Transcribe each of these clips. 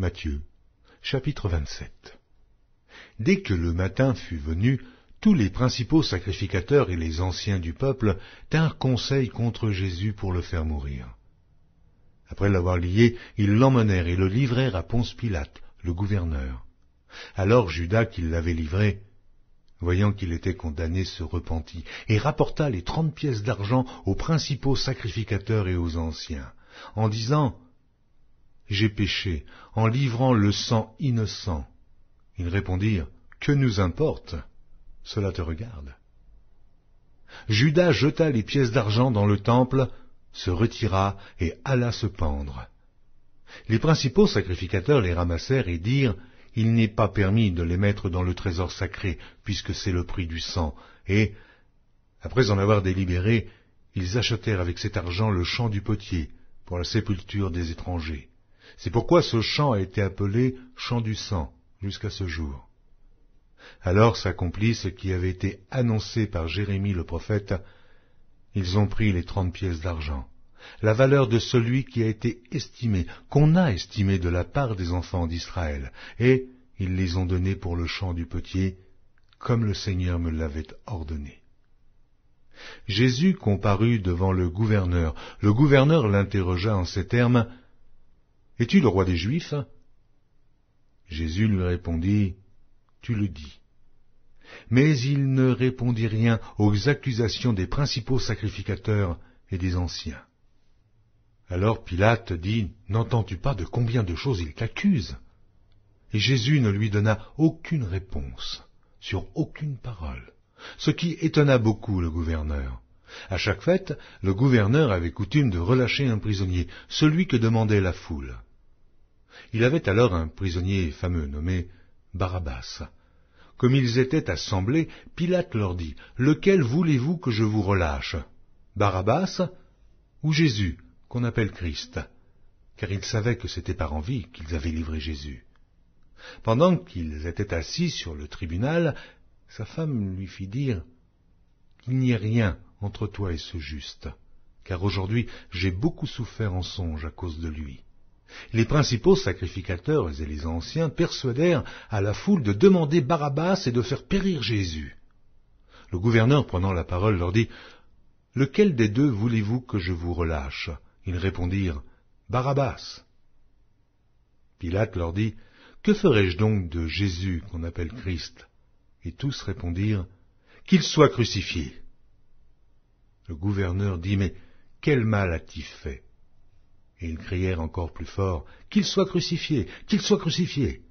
Matthieu, chapitre 27. Dès que le matin fut venu, tous les principaux sacrificateurs et les anciens du peuple tinrent conseil contre Jésus pour le faire mourir. Après l'avoir lié, ils l'emmenèrent et le livrèrent à Ponce Pilate, le gouverneur. Alors Judas, qui l'avait livré, voyant qu'il était condamné, se repentit, et rapporta les trente pièces d'argent aux principaux sacrificateurs et aux anciens, en disant j'ai péché en livrant le sang innocent. Ils répondirent, Que nous importe Cela te regarde. Judas jeta les pièces d'argent dans le temple, se retira et alla se pendre. Les principaux sacrificateurs les ramassèrent et dirent, Il n'est pas permis de les mettre dans le trésor sacré, puisque c'est le prix du sang, et, après en avoir délibéré, ils achetèrent avec cet argent le champ du potier pour la sépulture des étrangers. C'est pourquoi ce chant a été appelé chant du sang jusqu'à ce jour. Alors s'accomplit ce qui avait été annoncé par Jérémie le prophète. Ils ont pris les trente pièces d'argent, la valeur de celui qui a été estimé, qu'on a estimé de la part des enfants d'Israël, et ils les ont donnés pour le chant du potier, comme le Seigneur me l'avait ordonné. Jésus comparut devant le gouverneur. Le gouverneur l'interrogea en ces termes. Es-tu le roi des Juifs Jésus lui répondit, Tu le dis. Mais il ne répondit rien aux accusations des principaux sacrificateurs et des anciens. Alors Pilate dit, N'entends-tu pas de combien de choses il t'accuse Et Jésus ne lui donna aucune réponse, sur aucune parole, ce qui étonna beaucoup le gouverneur. À chaque fête, le gouverneur avait coutume de relâcher un prisonnier, celui que demandait la foule. Il avait alors un prisonnier fameux nommé Barabbas. Comme ils étaient assemblés, Pilate leur dit, Lequel voulez-vous que je vous relâche Barabbas ou Jésus, qu'on appelle Christ Car ils savaient que c'était par envie qu'ils avaient livré Jésus. Pendant qu'ils étaient assis sur le tribunal, sa femme lui fit dire, qu'il n'y a rien entre toi et ce juste, car aujourd'hui j'ai beaucoup souffert en songe à cause de lui. Les principaux sacrificateurs et les anciens persuadèrent à la foule de demander Barabbas et de faire périr Jésus. Le gouverneur, prenant la parole, leur dit Lequel des deux voulez-vous que je vous relâche Ils répondirent Barabbas. Pilate leur dit Que ferai-je donc de Jésus qu'on appelle Christ Et tous répondirent Qu'il soit crucifié. Le gouverneur dit Mais quel mal a-t-il fait et ils crièrent encore plus fort, Qu'il soit crucifié, qu'il soit crucifié.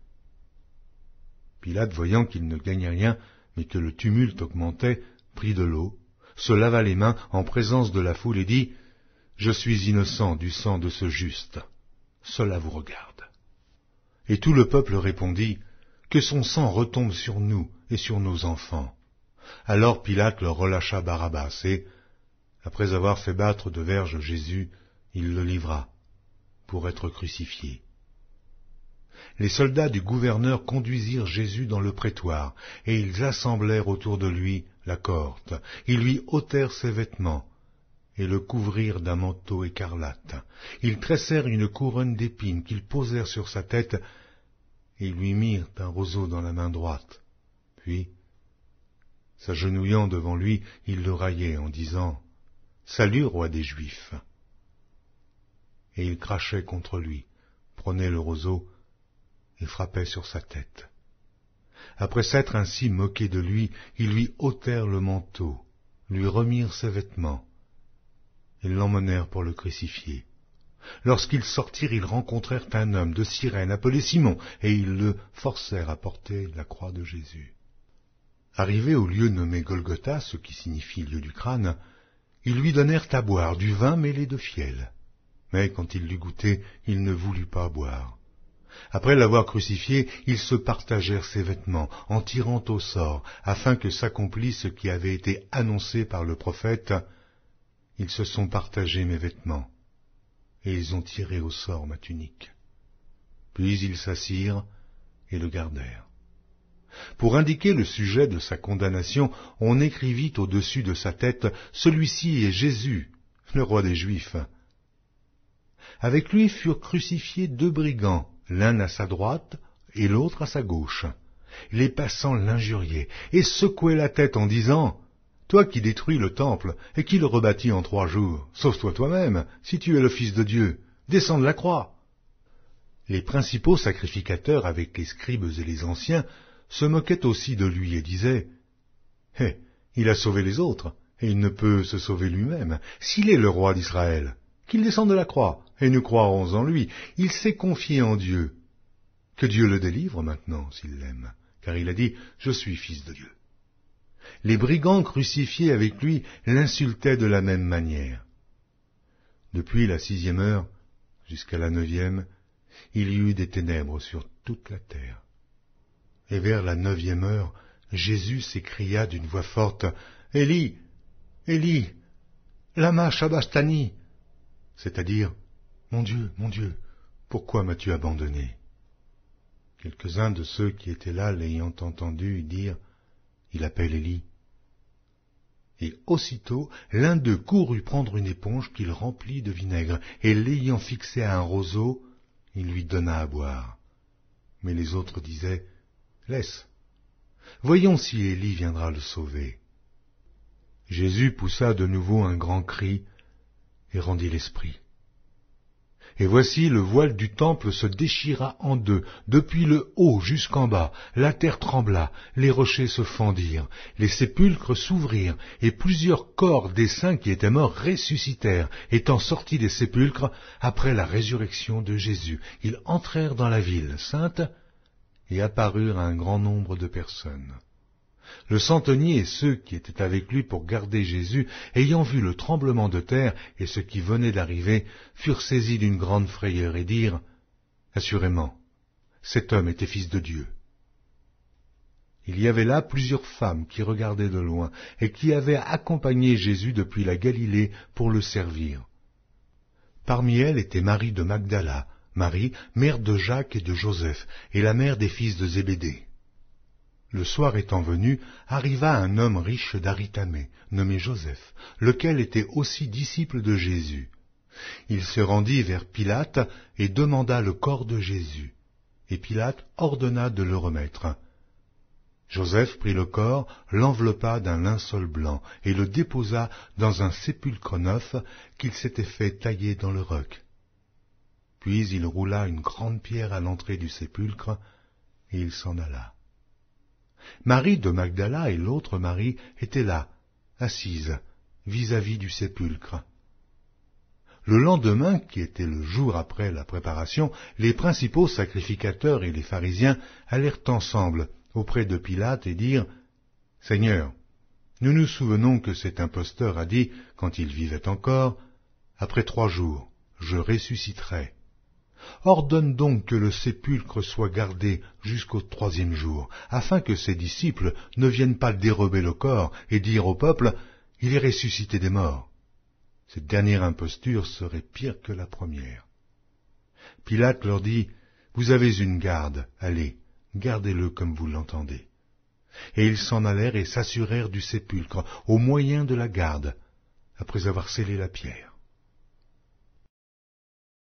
Pilate, voyant qu'il ne gagnait rien, mais que le tumulte augmentait, prit de l'eau, se lava les mains en présence de la foule et dit, Je suis innocent du sang de ce juste. Cela vous regarde. Et tout le peuple répondit, Que son sang retombe sur nous et sur nos enfants. Alors Pilate leur relâcha Barabbas et, après avoir fait battre de verge Jésus, il le livra, pour être crucifié. Les soldats du gouverneur conduisirent Jésus dans le prétoire, et ils assemblèrent autour de lui la corde. Ils lui ôtèrent ses vêtements, et le couvrirent d'un manteau écarlate. Ils tressèrent une couronne d'épines qu'ils posèrent sur sa tête, et lui mirent un roseau dans la main droite. Puis, s'agenouillant devant lui, ils le raillaient en disant Salut, roi des Juifs et il crachait contre lui, prenait le roseau et frappait sur sa tête. Après s'être ainsi moqué de lui, ils lui ôtèrent le manteau, lui remirent ses vêtements, et l'emmenèrent pour le crucifier. Lorsqu'ils sortirent, ils rencontrèrent un homme de sirène appelé Simon, et ils le forcèrent à porter la croix de Jésus. Arrivés au lieu nommé Golgotha, ce qui signifie lieu du crâne, ils lui donnèrent à boire du vin mêlé de fiel. Mais quand il l'eut goûté, il ne voulut pas boire. Après l'avoir crucifié, ils se partagèrent ses vêtements, en tirant au sort, afin que s'accomplisse ce qui avait été annoncé par le prophète. Ils se sont partagés mes vêtements, et ils ont tiré au sort ma tunique. Puis ils s'assirent et le gardèrent. Pour indiquer le sujet de sa condamnation, on écrivit au-dessus de sa tête Celui-ci est Jésus, le roi des Juifs. Avec lui furent crucifiés deux brigands, l'un à sa droite et l'autre à sa gauche. Les passants l'injuriaient et secouaient la tête en disant Toi qui détruis le temple et qui le rebâtis en trois jours, sauve-toi toi-même, si tu es le Fils de Dieu, descends de la croix. Les principaux sacrificateurs, avec les scribes et les anciens, se moquaient aussi de lui et disaient Hé, eh, il a sauvé les autres, et il ne peut se sauver lui-même, s'il est le roi d'Israël qu'il descende de la croix, et nous croirons en lui. Il s'est confié en Dieu. Que Dieu le délivre maintenant, s'il l'aime, car il a dit, Je suis fils de Dieu. Les brigands crucifiés avec lui l'insultaient de la même manière. Depuis la sixième heure jusqu'à la neuvième, il y eut des ténèbres sur toute la terre. Et vers la neuvième heure, Jésus s'écria d'une voix forte, Élie, Élie, lama Shabastani c'est-à-dire Mon Dieu, mon Dieu, pourquoi m'as-tu abandonné Quelques-uns de ceux qui étaient là l'ayant entendu dire Il appelle Élie. Et aussitôt l'un d'eux courut prendre une éponge qu'il remplit de vinaigre, et l'ayant fixée à un roseau, il lui donna à boire. Mais les autres disaient Laisse. Voyons si Élie viendra le sauver. Jésus poussa de nouveau un grand cri, et rendit l'esprit. Et voici le voile du temple se déchira en deux, depuis le haut jusqu'en bas, la terre trembla, les rochers se fendirent, les sépulcres s'ouvrirent, et plusieurs corps des saints qui étaient morts ressuscitèrent, étant sortis des sépulcres après la résurrection de Jésus. Ils entrèrent dans la ville sainte et apparurent à un grand nombre de personnes le centenier et ceux qui étaient avec lui pour garder Jésus, ayant vu le tremblement de terre et ce qui venait d'arriver, furent saisis d'une grande frayeur et dirent, Assurément, cet homme était fils de Dieu. Il y avait là plusieurs femmes qui regardaient de loin et qui avaient accompagné Jésus depuis la Galilée pour le servir. Parmi elles était Marie de Magdala, Marie, mère de Jacques et de Joseph, et la mère des fils de Zébédée. Le soir étant venu, arriva un homme riche d'Aritamée, nommé Joseph, lequel était aussi disciple de Jésus. Il se rendit vers Pilate et demanda le corps de Jésus. Et Pilate ordonna de le remettre. Joseph prit le corps, l'enveloppa d'un linceul blanc et le déposa dans un sépulcre neuf qu'il s'était fait tailler dans le roc. Puis il roula une grande pierre à l'entrée du sépulcre et il s'en alla. Marie de Magdala et l'autre Marie étaient là, assises, vis-à-vis du sépulcre. Le lendemain, qui était le jour après la préparation, les principaux sacrificateurs et les pharisiens allèrent ensemble auprès de Pilate et dirent Seigneur, nous nous souvenons que cet imposteur a dit, quand il vivait encore, Après trois jours, je ressusciterai. Ordonne donc que le sépulcre soit gardé jusqu'au troisième jour, afin que ses disciples ne viennent pas dérober le corps et dire au peuple, Il est ressuscité des morts. Cette dernière imposture serait pire que la première. Pilate leur dit, Vous avez une garde, allez, gardez-le comme vous l'entendez. Et ils s'en allèrent et s'assurèrent du sépulcre au moyen de la garde, après avoir scellé la pierre.